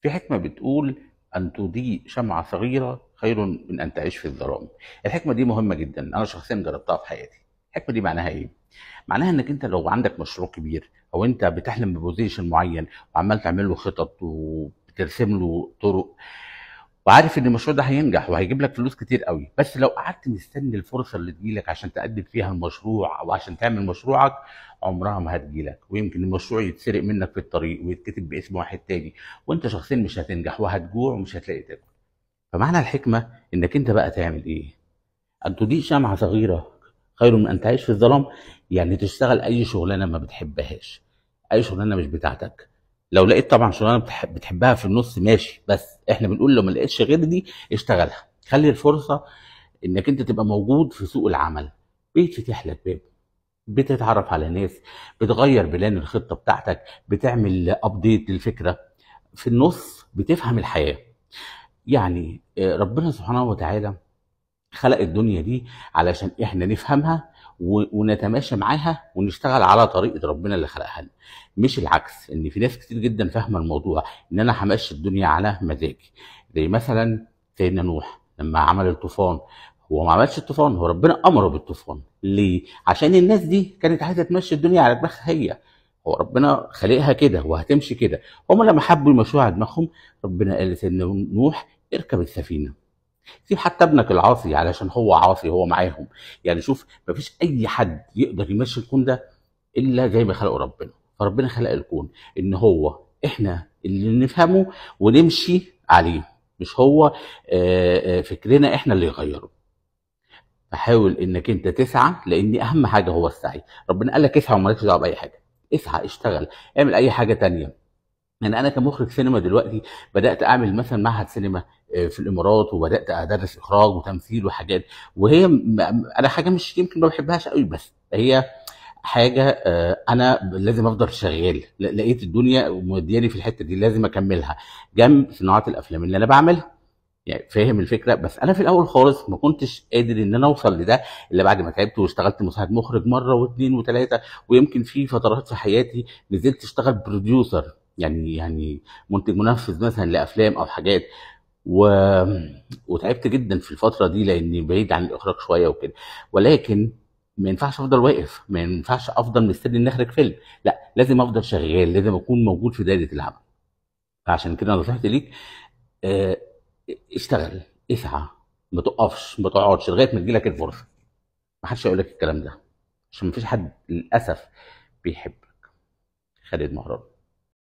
في حكمة بتقول أن تضيء شمعة صغيرة خير من أن تعيش في الظلام الحكمة دي مهمة جدا أنا شخصيا جربتها في حياتي الحكمة دي معناها إيه؟ معناها إنك أنت لو عندك مشروع كبير أو أنت بتحلم ببوزيشن معين وعمال تعمل له خطط وبترسم له طرق وعارف ان المشروع ده هينجح وهيجيب لك فلوس كتير قوي بس لو قعدت مستني الفرصه اللي تجيلك عشان تقدم فيها المشروع او عشان تعمل مشروعك عمرها ما هتجيلك ويمكن المشروع يتسرق منك في الطريق ويتكتب باسم واحد تاني وانت شخصيا مش هتنجح وهتجوع ومش هتلاقي تاكل فمعنى الحكمه انك انت بقى تعمل ايه ان تضيء شمعه صغيره خير من ان تعيش في الظلام يعني تشتغل اي شغلانه ما بتحبهاش اي شغلانه مش بتاعتك لو لقيت طبعا شغلانه بتحب بتحبها في النص ماشي بس احنا بنقول لو ما لقيتش غير دي اشتغلها خلي الفرصه انك انت تبقى موجود في سوق العمل بيتفتح لك باب بتتعرف على ناس بتغير بلان الخطه بتاعتك بتعمل ابديت للفكره في النص بتفهم الحياه يعني آه، ربنا سبحانه وتعالى خلق الدنيا دي علشان احنا نفهمها ونتماشى معاها ونشتغل على طريقه ربنا اللي خلقها لنا مش العكس ان في ناس كتير جدا فاهمه الموضوع ان انا همشي الدنيا على مزاجي زي مثلا سيدنا نوح لما عمل الطوفان هو ما عملش الطوفان هو ربنا امره بالطوفان ليه عشان الناس دي كانت عايزه تمشي الدنيا على دماغها هي هو ربنا خلقها كده وهتمشي كده هم لما حبوا يمشوها على دماغهم ربنا قال لسيدنا نوح اركب السفينه سيب حتى ابنك العاصي علشان هو عاصي هو معاهم يعني شوف مفيش اي حد يقدر يمشي الكون ده الا زي ما خلقه ربنا فربنا خلق الكون ان هو احنا اللي نفهمه ونمشي عليه مش هو آه، آه، فكرنا احنا اللي يغيره فحاول انك انت تسعى لان اهم حاجه هو السعي ربنا قال لك اسعى ومالكش دعوه باي حاجه اسعى اشتغل اعمل اي حاجه تانية يعني انا كمخرج سينما دلوقتي بدات اعمل مثلا معهد سينما آه، في الامارات وبدات ادرس اخراج وتمثيل وحاجات وهي انا حاجه مش يمكن ما بحبهاش قوي بس هي حاجه آه، انا لازم افضل شغال لقيت الدنيا مودياني في الحته دي لازم اكملها جنب صناعه الافلام اللي انا بعملها يعني فاهم الفكره بس انا في الاول خالص ما كنتش قادر ان انا اوصل لده الا بعد ما تعبت واشتغلت مساعد مخرج مره واثنين وثلاثه ويمكن في فترات في حياتي نزلت اشتغل بروديوسر يعني يعني منتج منفذ مثلا لافلام او حاجات و... وتعبت جدا في الفتره دي لاني بعيد عن الاخراج شويه وكده ولكن ما ينفعش افضل واقف ما ينفعش افضل مستني ان اخرج فيلم لا لازم افضل شغال لازم اكون موجود في دايره العمل فعشان كده نصيحتي ليك اه اشتغل اسعى ما تقفش ما تقعدش لغايه ما تجيلك الفرصه ما حدش هيقول لك الكلام ده عشان ما فيش حد للاسف بيحبك خالد مهران